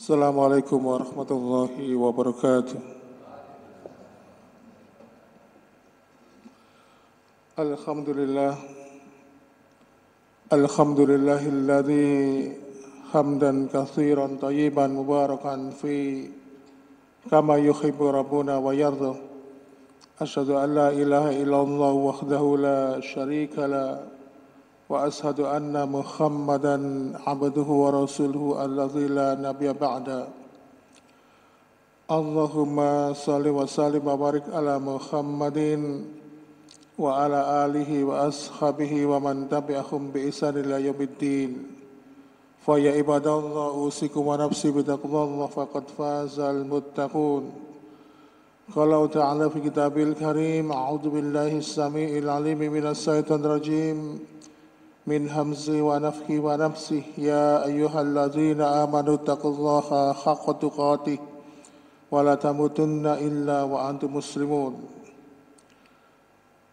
السلام عليكم ورحمة الله وبركاته الحمد لله الحمد لله الذي حمدا كثيرا طيبا مباركا في كما يحب ربنا ويرضى أشهد أن لا إله إلا الله وحده لا شريك له واشهد ان محمدا عبده ورسوله الذي لا نبي بعده اللهم صل وسلم وبارك على محمد وعلى اله واصحابه ومن تبعهم باحسان الى يوم الدين فيا عباد الله اوصيكم ونفسي بتقوى الله فقد فاز المتقون قال تعالى في كتابه الكريم اعوذ بالله السميع العليم من الشيطان الرجيم من همز ونفخ ونفسه يا أيها الذين آمنوا اتقوا الله حق تقاته ولا تموتن إلا وأنتم مسلمون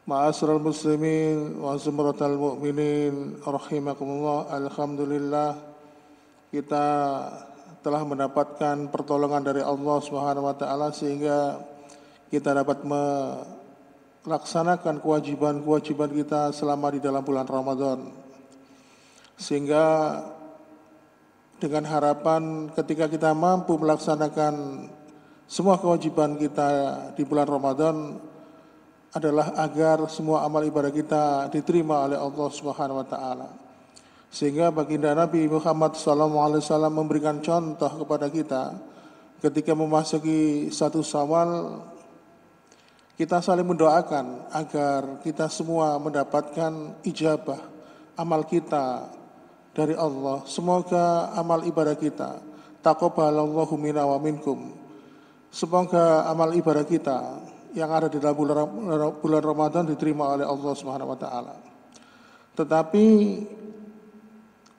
معاشر المسلمين وزمرة المؤمنين رحمكم الله الحمد لله kita telah mendapatkan pertolongan dari Allah Subhanahu wa taala sehingga kita dapat melaksanakan kewajiban-kewajiban kita selama di dalam bulan Ramadan. Sehingga dengan harapan ketika kita mampu melaksanakan semua kewajiban kita di bulan Ramadan adalah agar semua amal ibadah kita diterima oleh Allah Subhanahu wa taala. Sehingga baginda Nabi Muhammad SAW memberikan contoh kepada kita ketika memasuki satu sawal kita saling mendoakan agar kita semua mendapatkan ijabah amal kita dari Allah. Semoga amal ibadah kita taqabbalallahu minna wa minkum. Semoga amal ibadah kita yang ada di dalam bulan, bulan Ramadan diterima oleh Allah Subhanahu wa taala. Tetapi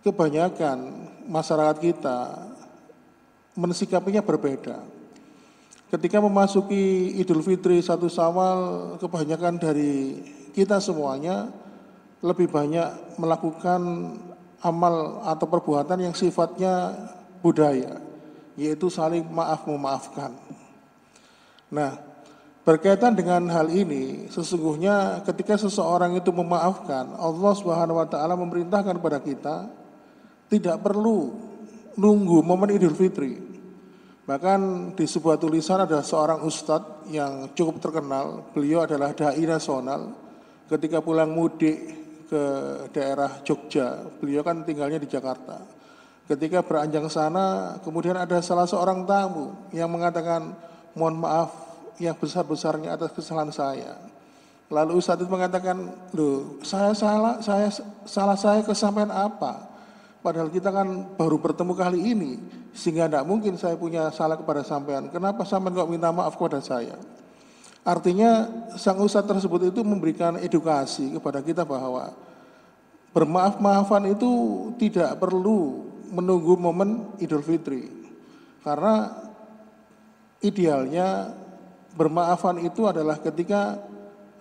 kebanyakan masyarakat kita mensikapinya berbeda. Ketika memasuki Idul Fitri satu Sawal, kebanyakan dari kita semuanya lebih banyak melakukan amal atau perbuatan yang sifatnya budaya, yaitu saling maaf memaafkan. Nah, berkaitan dengan hal ini, sesungguhnya ketika seseorang itu memaafkan, Allah Subhanahu wa taala memerintahkan kepada kita tidak perlu nunggu momen Idul Fitri. Bahkan di sebuah tulisan ada seorang ustadz yang cukup terkenal, beliau adalah dai nasional. Ketika pulang mudik ke daerah Jogja. Beliau kan tinggalnya di Jakarta. Ketika beranjak ke sana, kemudian ada salah seorang tamu yang mengatakan, mohon maaf yang besar-besarnya atas kesalahan saya. Lalu Ustadz itu mengatakan, loh saya salah, saya salah saya kesampaian apa? Padahal kita kan baru bertemu kali ini, sehingga tidak mungkin saya punya salah kepada sampean. Kenapa sampean kok minta maaf kepada saya? Artinya sang ustadz tersebut itu memberikan edukasi kepada kita bahwa bermaaf-maafan itu tidak perlu menunggu momen Idul Fitri. Karena idealnya bermaafan itu adalah ketika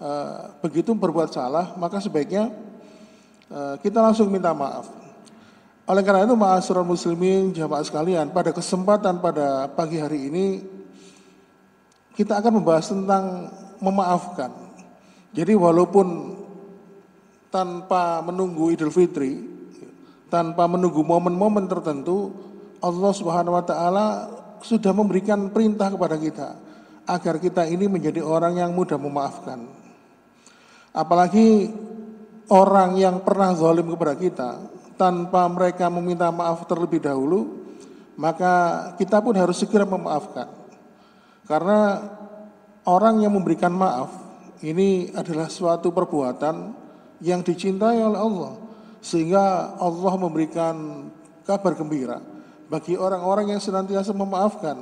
uh, begitu berbuat salah, maka sebaiknya uh, kita langsung minta maaf. Oleh karena itu, maaf muslimin jamaah sekalian, pada kesempatan pada pagi hari ini kita akan membahas tentang memaafkan. Jadi walaupun tanpa menunggu Idul Fitri, tanpa menunggu momen-momen tertentu, Allah Subhanahu wa taala sudah memberikan perintah kepada kita agar kita ini menjadi orang yang mudah memaafkan. Apalagi orang yang pernah zalim kepada kita tanpa mereka meminta maaf terlebih dahulu, maka kita pun harus segera memaafkan. Karena orang yang memberikan maaf ini adalah suatu perbuatan yang dicintai oleh Allah. Sehingga Allah memberikan kabar gembira bagi orang-orang yang senantiasa memaafkan,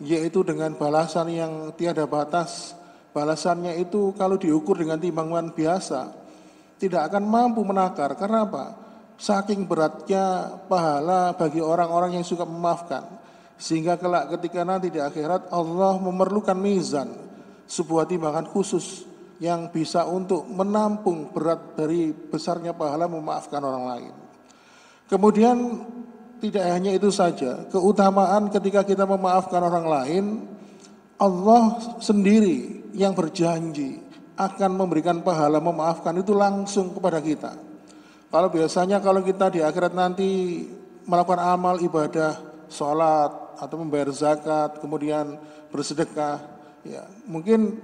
yaitu dengan balasan yang tiada batas. Balasannya itu kalau diukur dengan timbangan biasa, tidak akan mampu menakar. Karena apa? Saking beratnya pahala bagi orang-orang yang suka memaafkan. Sehingga kelak ketika nanti di akhirat Allah memerlukan mizan, sebuah timbangan khusus yang bisa untuk menampung berat dari besarnya pahala memaafkan orang lain. Kemudian tidak hanya itu saja, keutamaan ketika kita memaafkan orang lain, Allah sendiri yang berjanji akan memberikan pahala memaafkan itu langsung kepada kita. Kalau biasanya kalau kita di akhirat nanti melakukan amal ibadah, sholat, atau membayar zakat, kemudian bersedekah, ya mungkin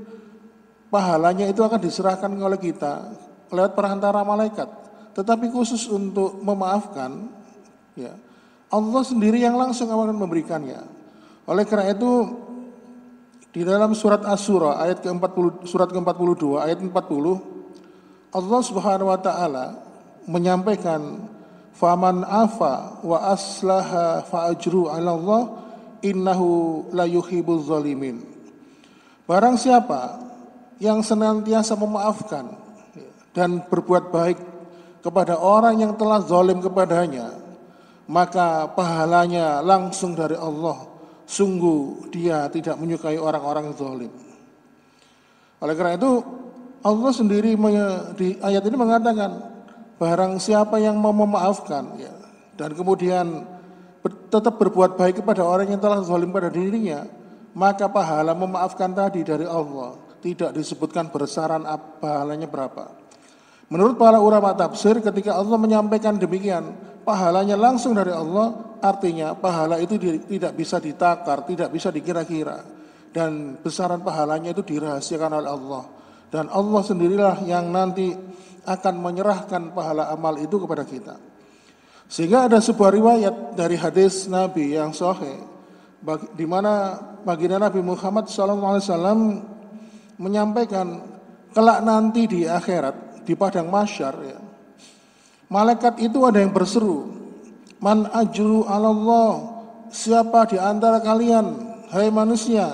pahalanya itu akan diserahkan oleh kita lewat perantara malaikat. Tetapi khusus untuk memaafkan, ya Allah sendiri yang langsung akan memberikannya. Oleh karena itu di dalam surat asyura ayat ke-40 surat ke-42 ayat 40 Allah Subhanahu wa taala menyampaikan faman afa wa aslaha fa ajru 'ala Allah innahu la yuhibbul zalimin. Barang siapa yang senantiasa memaafkan dan berbuat baik kepada orang yang telah zalim kepadanya, maka pahalanya langsung dari Allah. Sungguh dia tidak menyukai orang-orang zalim. Oleh karena itu Allah sendiri di ayat ini mengatakan barang siapa yang mau memaafkan ya, dan kemudian tetap berbuat baik kepada orang yang telah zalim pada dirinya, maka pahala memaafkan tadi dari Allah tidak disebutkan besaran pahalanya berapa. Menurut para ulama tafsir ketika Allah menyampaikan demikian, pahalanya langsung dari Allah, artinya pahala itu tidak bisa ditakar, tidak bisa dikira-kira. Dan besaran pahalanya itu dirahasiakan oleh Allah. Dan Allah sendirilah yang nanti akan menyerahkan pahala amal itu kepada kita. Sehingga ada sebuah riwayat dari hadis Nabi yang sahih di mana baginda Nabi Muhammad SAW menyampaikan kelak nanti di akhirat di padang masyar ya. Malaikat itu ada yang berseru, "Man ajru Allah?" Siapa di antara kalian, hai manusia,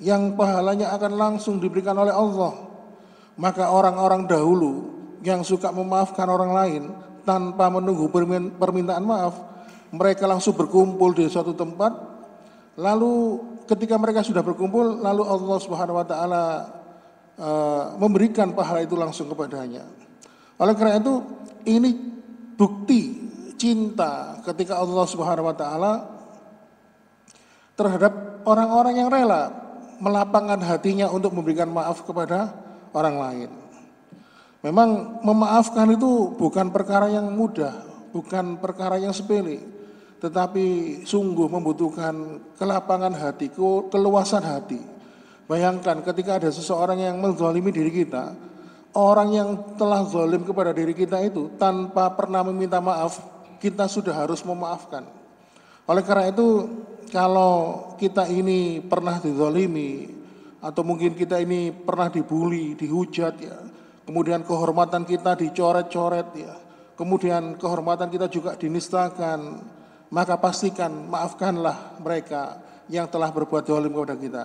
yang pahalanya akan langsung diberikan oleh Allah? Maka orang-orang dahulu yang suka memaafkan orang lain tanpa menunggu permintaan maaf, mereka langsung berkumpul di suatu tempat. Lalu ketika mereka sudah berkumpul, lalu Allah Subhanahu wa taala e, memberikan pahala itu langsung kepadanya. Oleh karena itu, ini bukti cinta ketika Allah Subhanahu wa taala terhadap orang-orang yang rela melapangkan hatinya untuk memberikan maaf kepada orang lain. Memang memaafkan itu bukan perkara yang mudah, bukan perkara yang sepele tetapi sungguh membutuhkan kelapangan hatiku, keluasan hati. Bayangkan ketika ada seseorang yang menzolimi diri kita, orang yang telah zolim kepada diri kita itu tanpa pernah meminta maaf, kita sudah harus memaafkan. Oleh karena itu, kalau kita ini pernah dizolimi, atau mungkin kita ini pernah dibully, dihujat ya, kemudian kehormatan kita dicoret-coret ya, kemudian kehormatan kita juga dinistakan, maka pastikan maafkanlah mereka yang telah berbuat dolim kepada kita.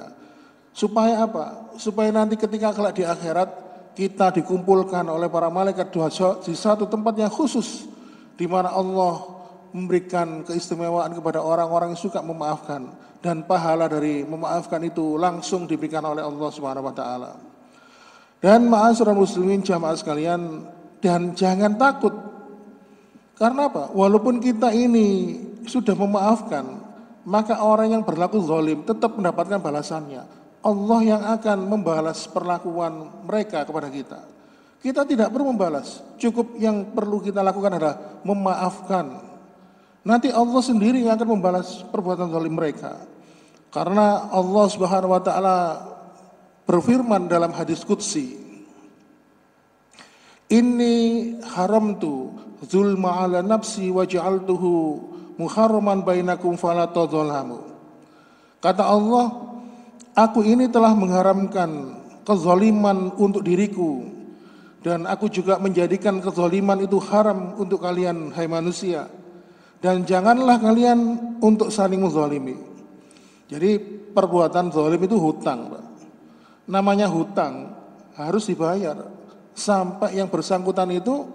Supaya apa? Supaya nanti ketika kelak di akhirat kita dikumpulkan oleh para malaikat dua di satu tempat yang khusus di mana Allah memberikan keistimewaan kepada orang-orang yang suka memaafkan dan pahala dari memaafkan itu langsung diberikan oleh Allah Subhanahu wa taala. Dan ma'asyiral muslimin jamaah sekalian dan jangan takut karena apa? Walaupun kita ini sudah memaafkan, maka orang yang berlaku zalim tetap mendapatkan balasannya. Allah yang akan membalas perlakuan mereka kepada kita. Kita tidak perlu membalas, cukup yang perlu kita lakukan adalah memaafkan. Nanti Allah sendiri yang akan membalas perbuatan zalim mereka. Karena Allah Subhanahu wa taala berfirman dalam hadis qudsi, haram tuh zulma ala nafsi wa ja'altuhu muharraman bainakum fala tadzalamu. Kata Allah, aku ini telah mengharamkan kezaliman untuk diriku dan aku juga menjadikan kezaliman itu haram untuk kalian hai manusia dan janganlah kalian untuk saling menzalimi. Jadi perbuatan zalim itu hutang, Pak. Namanya hutang harus dibayar sampai yang bersangkutan itu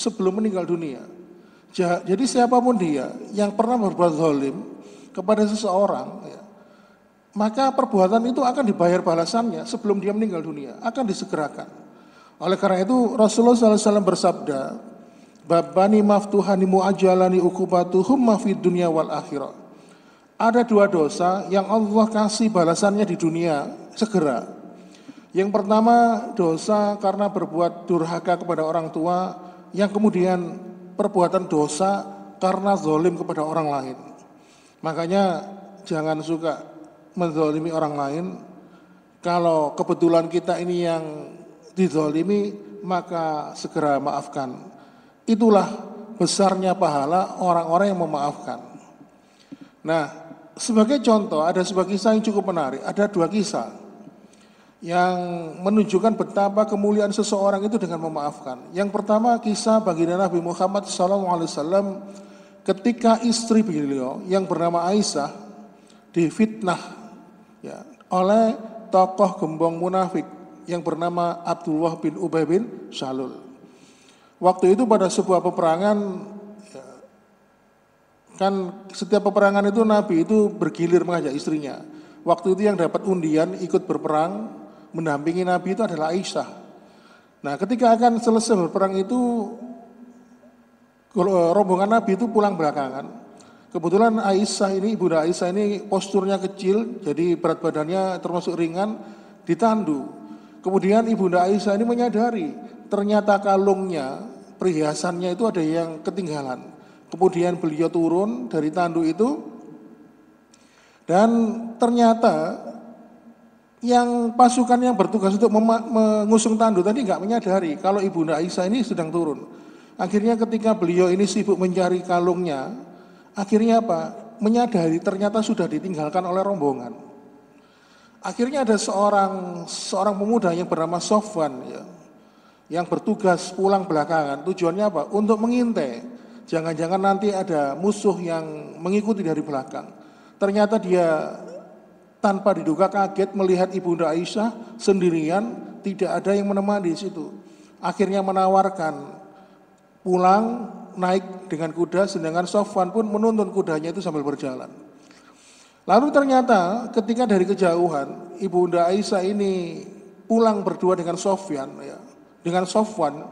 sebelum meninggal dunia. Jadi siapapun dia yang pernah berbuat zalim kepada seseorang, ya, maka perbuatan itu akan dibayar balasannya sebelum dia meninggal dunia, akan disegerakan. Oleh karena itu Rasulullah SAW bersabda, Babani maftuhani mu'ajalani ukubatuhum mafid dunia wal akhirah. Ada dua dosa yang Allah kasih balasannya di dunia segera. Yang pertama dosa karena berbuat durhaka kepada orang tua yang kemudian perbuatan dosa karena zolim kepada orang lain. Makanya jangan suka menzolimi orang lain. Kalau kebetulan kita ini yang dizolimi, maka segera maafkan. Itulah besarnya pahala orang-orang yang memaafkan. Nah, sebagai contoh ada sebuah kisah yang cukup menarik. Ada dua kisah yang menunjukkan betapa kemuliaan seseorang itu dengan memaafkan. Yang pertama kisah baginda Nabi Muhammad SAW ketika istri beliau yang bernama Aisyah difitnah ya, oleh tokoh gembong munafik yang bernama Abdullah bin Ubay bin Salul. Waktu itu pada sebuah peperangan ya, kan setiap peperangan itu Nabi itu bergilir mengajak istrinya. Waktu itu yang dapat undian ikut berperang mendampingi Nabi itu adalah Aisyah. Nah, ketika akan selesai berperang itu eh, rombongan Nabi itu pulang belakangan. Kebetulan Aisyah ini, ibunda Aisyah ini posturnya kecil, jadi berat badannya termasuk ringan, ditandu. Kemudian Ibunda Aisyah ini menyadari, ternyata kalungnya, perhiasannya itu ada yang ketinggalan. Kemudian beliau turun dari tandu itu, dan ternyata yang pasukan yang bertugas untuk mengusung tandu tadi nggak menyadari kalau ibunda Aisyah ini sedang turun. Akhirnya ketika beliau ini sibuk mencari kalungnya, akhirnya apa? Menyadari ternyata sudah ditinggalkan oleh rombongan. Akhirnya ada seorang seorang pemuda yang bernama Sofwan ya, yang bertugas pulang belakangan. Tujuannya apa? Untuk mengintai. Jangan-jangan nanti ada musuh yang mengikuti dari belakang. Ternyata dia tanpa diduga kaget melihat Ibunda Aisyah sendirian, tidak ada yang menemani di situ. Akhirnya menawarkan pulang naik dengan kuda, sedangkan Sofwan pun menuntun kudanya itu sambil berjalan. Lalu ternyata ketika dari kejauhan Ibunda Aisyah ini pulang berdua dengan Sofyan, ya, dengan Sofwan,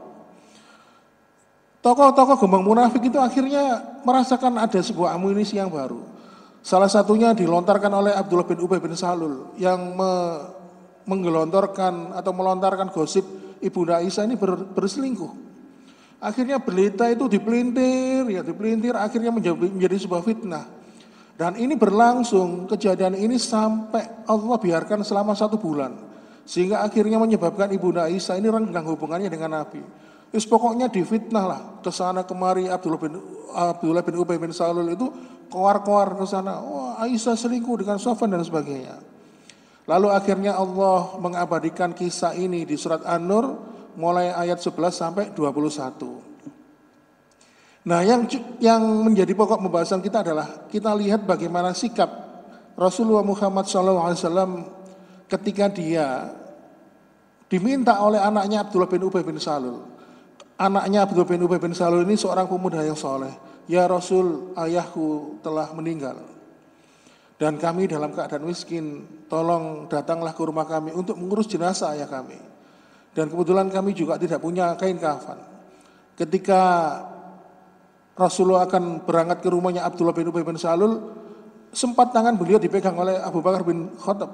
tokoh-tokoh gembang munafik itu akhirnya merasakan ada sebuah amunisi yang baru. Salah satunya dilontarkan oleh Abdullah bin Ubay bin Salul yang me menggelontorkan atau melontarkan gosip ibu Aisyah ini ber berselingkuh. Akhirnya berita itu dipelintir, ya dipelintir, akhirnya menjadi, menjadi sebuah fitnah. Dan ini berlangsung, kejadian ini sampai Allah biarkan selama satu bulan. Sehingga akhirnya menyebabkan ibu Aisyah ini renggang hubungannya dengan Nabi. Is pokoknya difitnah lah ke sana kemari Abdullah bin Abdullah bin Ubay bin Salul itu keluar keluar ke sana. Wah, Aisyah selingkuh dengan Sofan dan sebagainya. Lalu akhirnya Allah mengabadikan kisah ini di surat An-Nur mulai ayat 11 sampai 21. Nah, yang yang menjadi pokok pembahasan kita adalah kita lihat bagaimana sikap Rasulullah Muhammad SAW ketika dia diminta oleh anaknya Abdullah bin Ubay bin Salul anaknya Abdul bin Ubay bin Salul ini seorang pemuda yang soleh. Ya Rasul, ayahku telah meninggal. Dan kami dalam keadaan miskin, tolong datanglah ke rumah kami untuk mengurus jenazah ayah kami. Dan kebetulan kami juga tidak punya kain kafan. Ketika Rasulullah akan berangkat ke rumahnya Abdullah bin Ubay bin Salul, sempat tangan beliau dipegang oleh Abu Bakar bin Khattab.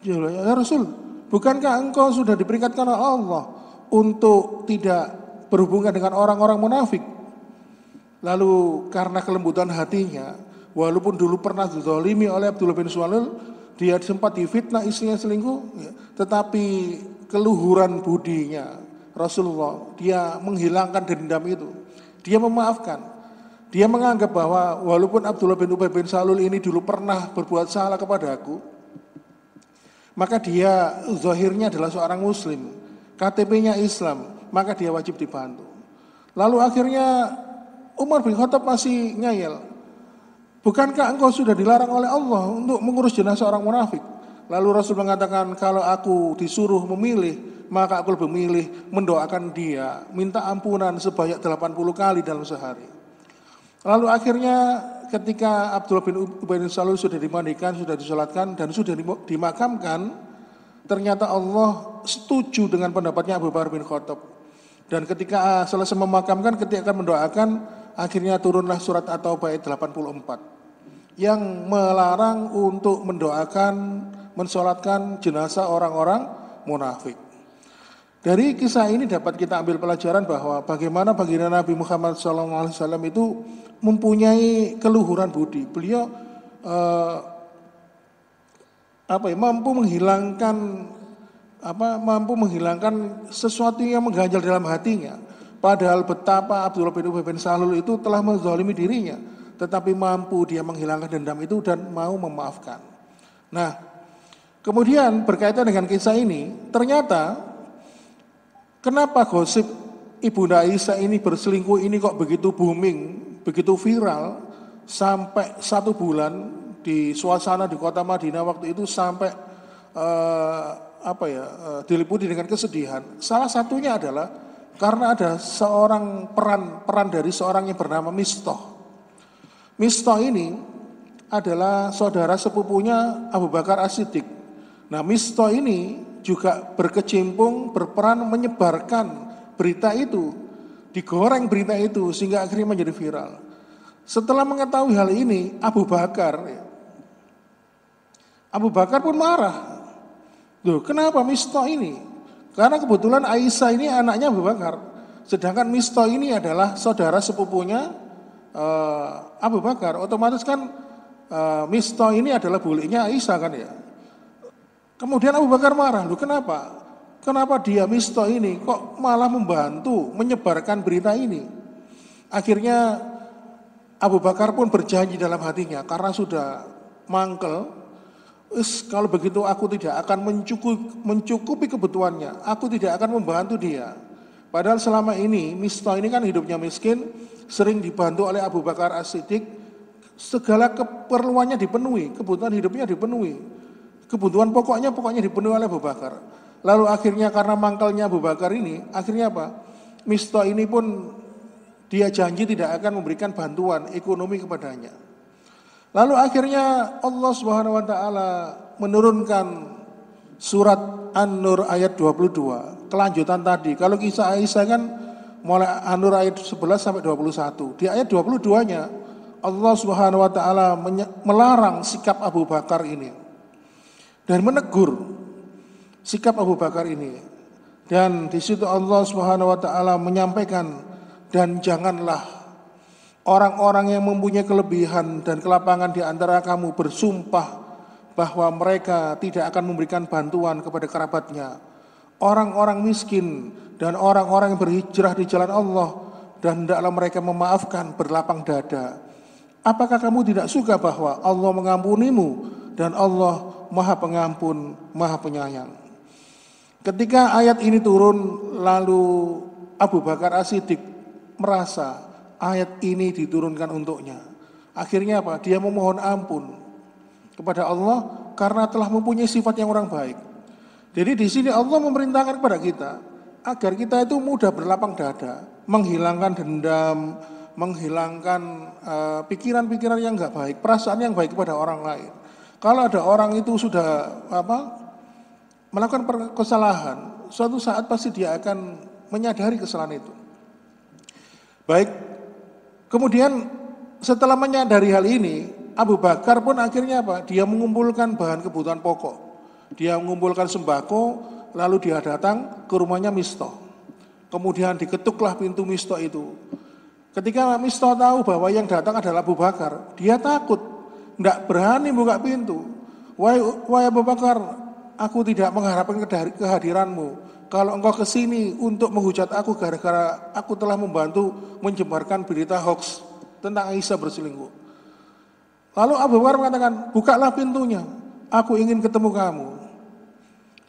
Ya Rasul, bukankah engkau sudah diperingatkan oleh Allah untuk tidak berhubungan dengan orang-orang munafik. Lalu karena kelembutan hatinya, walaupun dulu pernah dizolimi oleh Abdullah bin Suwail, dia sempat difitnah istrinya selingkuh, ya, tetapi keluhuran budinya Rasulullah, dia menghilangkan dendam itu. Dia memaafkan. Dia menganggap bahwa walaupun Abdullah bin Ubay bin Salul ini dulu pernah berbuat salah kepada aku, maka dia zahirnya adalah seorang muslim, KTP-nya Islam, maka dia wajib dibantu. Lalu akhirnya Umar bin Khattab masih ngayel. Bukankah engkau sudah dilarang oleh Allah untuk mengurus jenazah orang munafik? Lalu Rasul mengatakan, kalau aku disuruh memilih, maka aku lebih memilih mendoakan dia, minta ampunan sebanyak 80 kali dalam sehari. Lalu akhirnya ketika Abdul bin Ubay bin Salul sudah dimandikan, sudah disolatkan, dan sudah dimakamkan, ternyata Allah setuju dengan pendapatnya Abu Bakar bin Khattab dan ketika ah, selesai memakamkan, ketika akan mendoakan, akhirnya turunlah surat atau bait 84 yang melarang untuk mendoakan, mensolatkan jenazah orang-orang munafik. Dari kisah ini dapat kita ambil pelajaran bahwa bagaimana baginda Nabi Muhammad SAW itu mempunyai keluhuran budi. Beliau eh, apa ya, mampu menghilangkan apa mampu menghilangkan sesuatu yang mengganjal dalam hatinya. Padahal betapa Abdullah bin Ubay bin Salul itu telah menzalimi dirinya, tetapi mampu dia menghilangkan dendam itu dan mau memaafkan. Nah, kemudian berkaitan dengan kisah ini, ternyata kenapa gosip Ibu Aisyah ini berselingkuh ini kok begitu booming, begitu viral sampai satu bulan di suasana di kota Madinah waktu itu sampai uh, apa ya e, diliputi dengan kesedihan. Salah satunya adalah karena ada seorang peran peran dari seorang yang bernama Misto Misto ini adalah saudara sepupunya Abu Bakar As-Siddiq. Nah, Misto ini juga berkecimpung berperan menyebarkan berita itu, digoreng berita itu sehingga akhirnya menjadi viral. Setelah mengetahui hal ini, Abu Bakar ya, Abu Bakar pun marah Loh, kenapa Misto ini? Karena kebetulan Aisyah ini anaknya Abu Bakar. Sedangkan Misto ini adalah saudara sepupunya uh, Abu Bakar. Otomatis kan uh, Misto ini adalah buliknya Aisyah kan ya. Kemudian Abu Bakar marah, loh kenapa? Kenapa dia Misto ini kok malah membantu menyebarkan berita ini? Akhirnya Abu Bakar pun berjanji dalam hatinya karena sudah mangkel Is, kalau begitu aku tidak akan mencukupi, mencukupi kebutuhannya, aku tidak akan membantu dia. Padahal selama ini Misto ini kan hidupnya miskin, sering dibantu oleh Abu Bakar As-Siddiq, segala keperluannya dipenuhi, kebutuhan hidupnya dipenuhi. Kebutuhan pokoknya pokoknya dipenuhi oleh Abu Bakar. Lalu akhirnya karena mangkalnya Abu Bakar ini, akhirnya apa? Misto ini pun dia janji tidak akan memberikan bantuan ekonomi kepadanya. Lalu akhirnya Allah Subhanahu wa taala menurunkan surat An-Nur ayat 22. Kelanjutan tadi. Kalau kisah Aisyah kan mulai An-Nur ayat 11 sampai 21. Di ayat 22-nya Allah Subhanahu wa taala melarang sikap Abu Bakar ini dan menegur sikap Abu Bakar ini. Dan di situ Allah Subhanahu wa taala menyampaikan dan janganlah Orang-orang yang mempunyai kelebihan dan kelapangan di antara kamu bersumpah bahwa mereka tidak akan memberikan bantuan kepada kerabatnya. Orang-orang miskin dan orang-orang yang berhijrah di jalan Allah dan hendaklah mereka memaafkan berlapang dada. Apakah kamu tidak suka bahwa Allah mengampunimu dan Allah Maha Pengampun, Maha Penyayang? Ketika ayat ini turun, lalu Abu Bakar As-Siddiq merasa ayat ini diturunkan untuknya. Akhirnya apa? Dia memohon ampun kepada Allah karena telah mempunyai sifat yang orang baik. Jadi di sini Allah memerintahkan kepada kita agar kita itu mudah berlapang dada, menghilangkan dendam, menghilangkan eh, pikiran-pikiran uh, yang nggak baik, perasaan yang baik kepada orang lain. Kalau ada orang itu sudah apa melakukan kesalahan, suatu saat pasti dia akan menyadari kesalahan itu. Baik Kemudian setelah menyadari hal ini, Abu Bakar pun akhirnya apa? Dia mengumpulkan bahan kebutuhan pokok. Dia mengumpulkan sembako, lalu dia datang ke rumahnya Misto. Kemudian diketuklah pintu Misto itu. Ketika Misto tahu bahwa yang datang adalah Abu Bakar, dia takut, tidak berani buka pintu. Wahai, wahai Abu Bakar, Aku tidak mengharapkan kehadiranmu. Kalau engkau ke sini untuk menghujat aku gara-gara aku telah membantu menyebarkan berita hoax tentang Aisyah berselingkuh. Lalu Abu Bakar mengatakan, bukalah pintunya. Aku ingin ketemu kamu.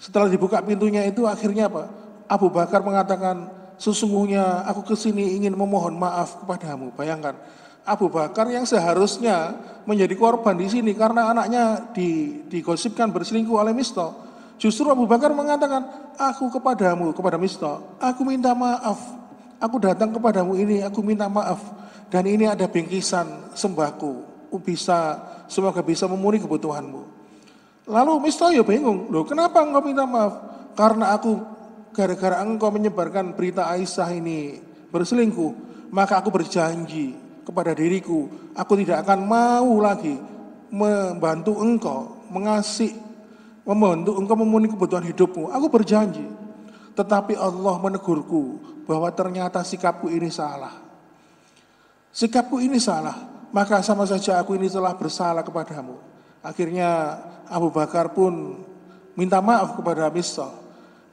Setelah dibuka pintunya itu akhirnya apa? Abu Bakar mengatakan, sesungguhnya aku kesini ingin memohon maaf kepadamu. Bayangkan, Abu Bakar yang seharusnya menjadi korban di sini karena anaknya di, digosipkan berselingkuh oleh Misto. Justru Abu Bakar mengatakan, aku kepadamu, kepada Misto, aku minta maaf. Aku datang kepadamu ini, aku minta maaf. Dan ini ada bingkisan sembahku. Bisa, semoga bisa memenuhi kebutuhanmu. Lalu Misto ya bingung, loh kenapa engkau minta maaf? Karena aku gara-gara engkau menyebarkan berita Aisyah ini berselingkuh, maka aku berjanji kepada diriku, aku tidak akan mau lagi membantu engkau mengasih, membantu engkau memenuhi kebutuhan hidupmu. Aku berjanji. Tetapi Allah menegurku bahwa ternyata sikapku ini salah. Sikapku ini salah, maka sama saja aku ini telah bersalah kepadamu. Akhirnya Abu Bakar pun minta maaf kepada Misal.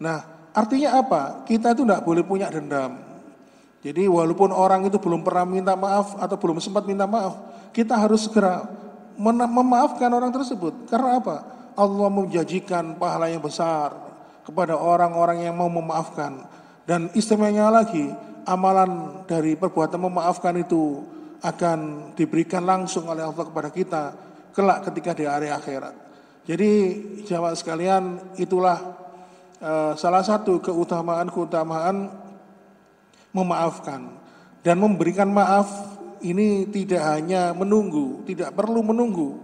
Nah, artinya apa? Kita itu tidak boleh punya dendam. Jadi walaupun orang itu belum pernah minta maaf atau belum sempat minta maaf, kita harus segera memaafkan orang tersebut. Karena apa? Allah menjanjikan pahala yang besar kepada orang-orang yang mau memaafkan. Dan istimewanya lagi, amalan dari perbuatan memaafkan itu akan diberikan langsung oleh Allah kepada kita kelak ketika di area akhirat. Jadi jawab sekalian itulah uh, salah satu keutamaan-keutamaan memaafkan dan memberikan maaf ini tidak hanya menunggu, tidak perlu menunggu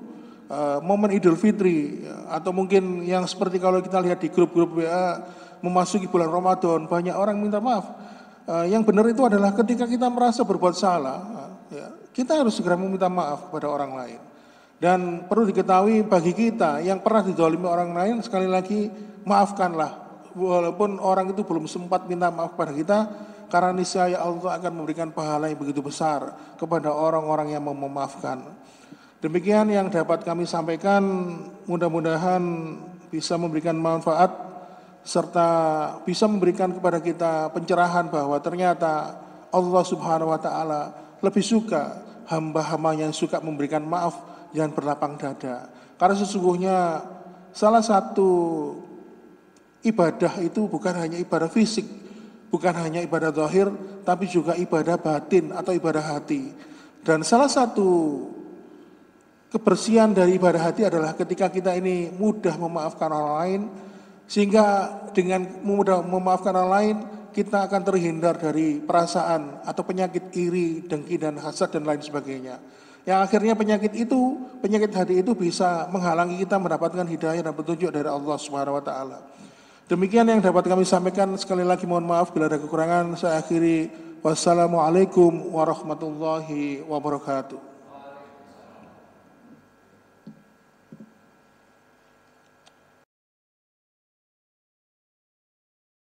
uh, momen Idul Fitri atau mungkin yang seperti kalau kita lihat di grup-grup WA memasuki bulan Ramadan banyak orang minta maaf. Uh, yang benar itu adalah ketika kita merasa berbuat salah, uh, ya, kita harus segera meminta maaf kepada orang lain. Dan perlu diketahui bagi kita yang pernah didolimi orang lain sekali lagi maafkanlah walaupun orang itu belum sempat minta maaf kepada kita karena niscaya Allah akan memberikan pahala yang begitu besar kepada orang-orang yang mau memaafkan. Demikian yang dapat kami sampaikan, mudah-mudahan bisa memberikan manfaat serta bisa memberikan kepada kita pencerahan bahwa ternyata Allah Subhanahu wa taala lebih suka hamba-hamba yang suka memberikan maaf yang berlapang dada. Karena sesungguhnya salah satu ibadah itu bukan hanya ibadah fisik, bukan hanya ibadah zahir tapi juga ibadah batin atau ibadah hati. Dan salah satu kebersihan dari ibadah hati adalah ketika kita ini mudah memaafkan orang lain sehingga dengan mudah memaafkan orang lain kita akan terhindar dari perasaan atau penyakit iri, dengki dan hasad dan lain sebagainya. Yang akhirnya penyakit itu, penyakit hati itu bisa menghalangi kita mendapatkan hidayah dan petunjuk dari Allah Subhanahu wa taala. Demikian yang dapat kami sampaikan. Sekali lagi mohon maaf bila ada kekurangan. Saya akhiri. Wassalamualaikum warahmatullahi wabarakatuh.